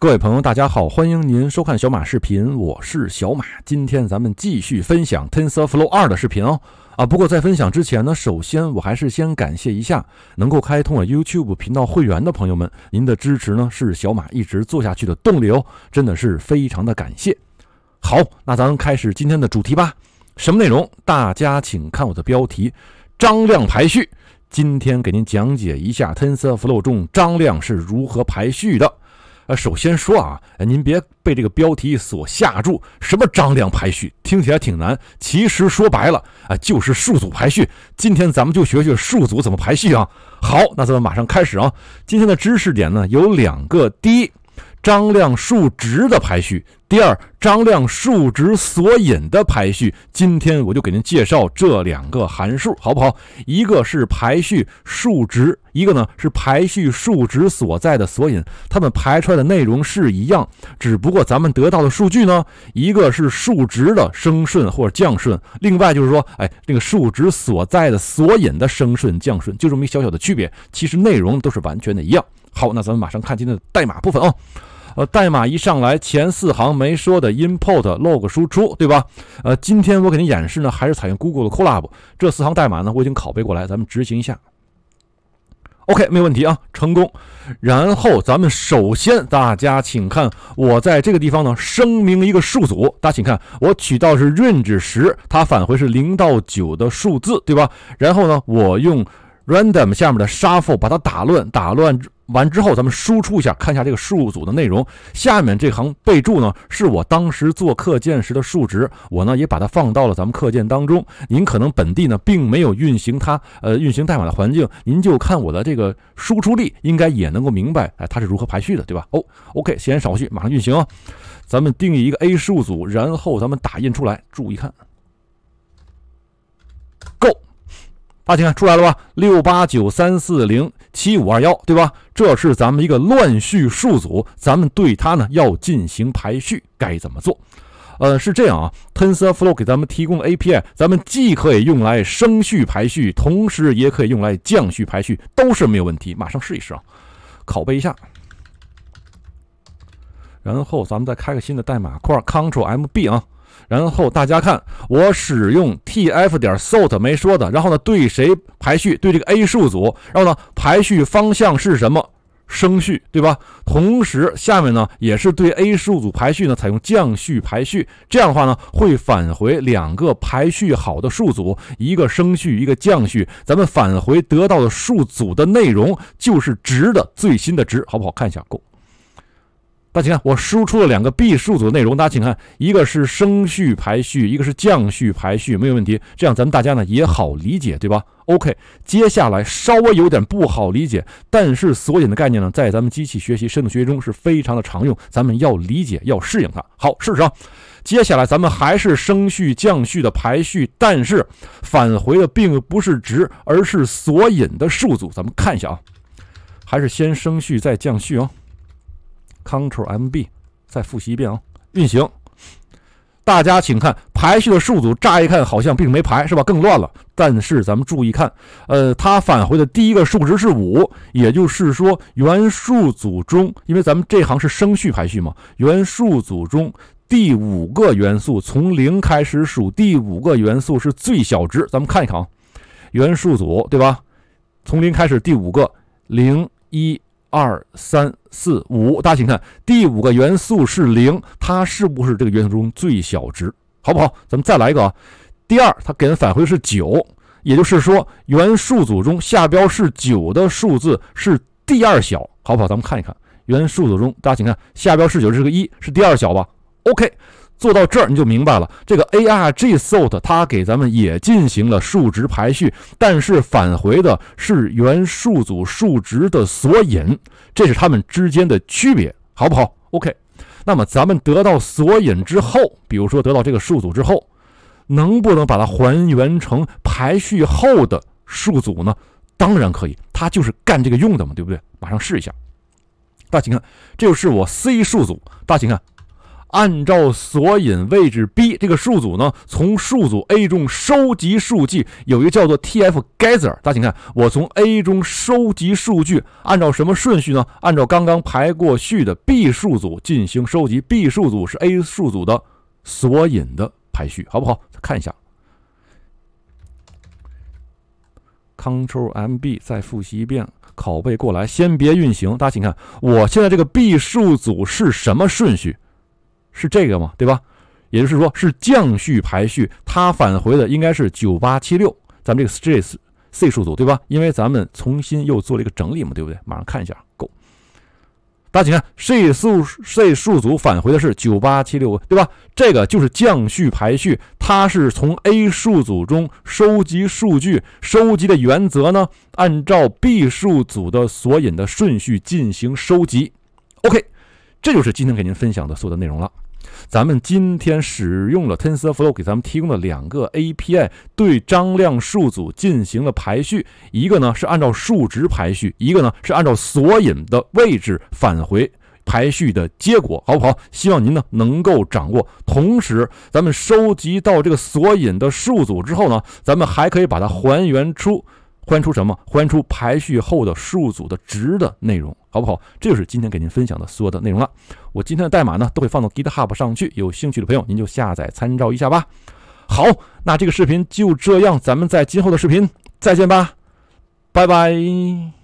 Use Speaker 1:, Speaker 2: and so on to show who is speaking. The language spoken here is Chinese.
Speaker 1: 各位朋友，大家好，欢迎您收看小马视频，我是小马。今天咱们继续分享 TensorFlow 二的视频哦。啊，不过在分享之前呢，首先我还是先感谢一下能够开通我 YouTube 频道会员的朋友们，您的支持呢是小马一直做下去的动力哦，真的是非常的感谢。好，那咱们开始今天的主题吧。什么内容？大家请看我的标题：张量排序。今天给您讲解一下 TensorFlow 中张量是如何排序的。呃，首先说啊，您别被这个标题所吓住，什么张量排序，听起来挺难，其实说白了啊，就是数组排序。今天咱们就学学数组怎么排序啊。好，那咱们马上开始啊。今天的知识点呢有两个，第一，张量数值的排序。第二张量数值索引的排序，今天我就给您介绍这两个函数，好不好？一个是排序数值，一个呢是排序数值所在的索引，它们排出来的内容是一样，只不过咱们得到的数据呢，一个是数值的升顺或者降顺，另外就是说，哎，那个数值所在的索引的升顺降顺，就这么一小小的区别，其实内容都是完全的一样。好，那咱们马上看今天的代码部分啊。呃，代码一上来，前四行没说的，input log 输出，对吧？呃，今天我给您演示呢，还是采用 Google 的 Colab。这四行代码呢，我已经拷贝过来，咱们执行一下。OK，没问题啊，成功。然后咱们首先，大家请看，我在这个地方呢声明一个数组，大家请看，我取到是 range 十，它返回是零到九的数字，对吧？然后呢，我用 random 下面的 shuffle 把它打乱，打乱。完之后，咱们输出一下，看一下这个数组的内容。下面这行备注呢，是我当时做课件时的数值，我呢也把它放到了咱们课件当中。您可能本地呢并没有运行它，呃，运行代码的环境，您就看我的这个输出力，应该也能够明白，哎，它是如何排序的，对吧？哦，OK，闲言少叙，马上运行啊！咱们定义一个 A 数组，然后咱们打印出来，注意看。大家看出来了吧？六八九三四零七五二幺，对吧？这是咱们一个乱序数组，咱们对它呢要进行排序，该怎么做？呃，是这样啊，TensorFlow 给咱们提供 API，咱们既可以用来升序排序，同时也可以用来降序排序，都是没有问题。马上试一试啊，拷贝一下，然后咱们再开个新的代码块 c t r l M B 啊。然后大家看，我使用 t.f 点 sort 没说的，然后呢，对谁排序？对这个 a 数组。然后呢，排序方向是什么？升序，对吧？同时下面呢，也是对 a 数组排序呢，采用降序排序。这样的话呢，会返回两个排序好的数组，一个升序，一个降序。咱们返回得到的数组的内容就是值的最新的值，好不好？看一下，够。大家请看，我输出了两个 B 数组内容，大家请看，一个是升序排序，一个是降序排序，没有问题。这样咱们大家呢也好理解，对吧？OK，接下来稍微有点不好理解，但是索引的概念呢，在咱们机器学习、深度学习中是非常的常用，咱们要理解，要适应它。好，试试啊。接下来咱们还是升序、降序的排序，但是返回的并不是值，而是索引的数组。咱们看一下啊，还是先升序再降序啊。c t r l M B，再复习一遍啊！运行，大家请看排序的数组，乍一看好像并没排，是吧？更乱了。但是咱们注意看，呃，它返回的第一个数值是五，也就是说原数组中，因为咱们这行是升序排序嘛，原数组中第五个元素，从零开始数，第五个元素是最小值。咱们看一看啊，原数组对吧？从零开始第五个，零一。二三四五，大家请看第五个元素是零，它是不是这个元素中最小值？好不好？咱们再来一个啊。第二，它给人返回是九，也就是说原数组中下标是九的数字是第二小，好不好？咱们看一看原数组中，大家请看下标是九，这是个一是第二小吧？OK。做到这儿你就明白了，这个 arg sort 它给咱们也进行了数值排序，但是返回的是原数组数值的索引，这是它们之间的区别，好不好？OK，那么咱们得到索引之后，比如说得到这个数组之后，能不能把它还原成排序后的数组呢？当然可以，它就是干这个用的嘛，对不对？马上试一下，大家请看，这就是我 C 数组，大家请看，按照索引位置 b 这个数组呢，从数组 a 中收集数据，有一个叫做 tf gather。大家请看，我从 a 中收集数据，按照什么顺序呢？按照刚刚排过序的 b 数组进行收集。b 数组是 a 数组的索引的排序，好不好？看一下 c t r l m b 再复习一遍，拷贝过来，先别运行。大家请看，我现在这个 b 数组是什么顺序？是这个吗？对吧？也就是说是降序排序，它返回的应该是九八七六。咱们这个 strs e s c 数组，对吧？因为咱们重新又做了一个整理嘛，对不对？马上看一下，Go，大家请看 c 数 c 数组返回的是九八七六，对吧？这个就是降序排序，它是从 a 数组中收集数据，收集的原则呢，按照 b 数组的索引的顺序进行收集。OK，这就是今天给您分享的所有的内容了。咱们今天使用了 TensorFlow，给咱们提供的两个 API，对张量数组进行了排序。一个呢是按照数值排序，一个呢是按照索引的位置返回排序的结果，好不好？希望您呢能够掌握。同时，咱们收集到这个索引的数组之后呢，咱们还可以把它还原出。欢出什么？欢出排序后的数组的值的内容，好不好？这就是今天给您分享的所有的内容了。我今天的代码呢，都会放到 GitHub 上去，有兴趣的朋友您就下载参照一下吧。好，那这个视频就这样，咱们在今后的视频再见吧，拜拜。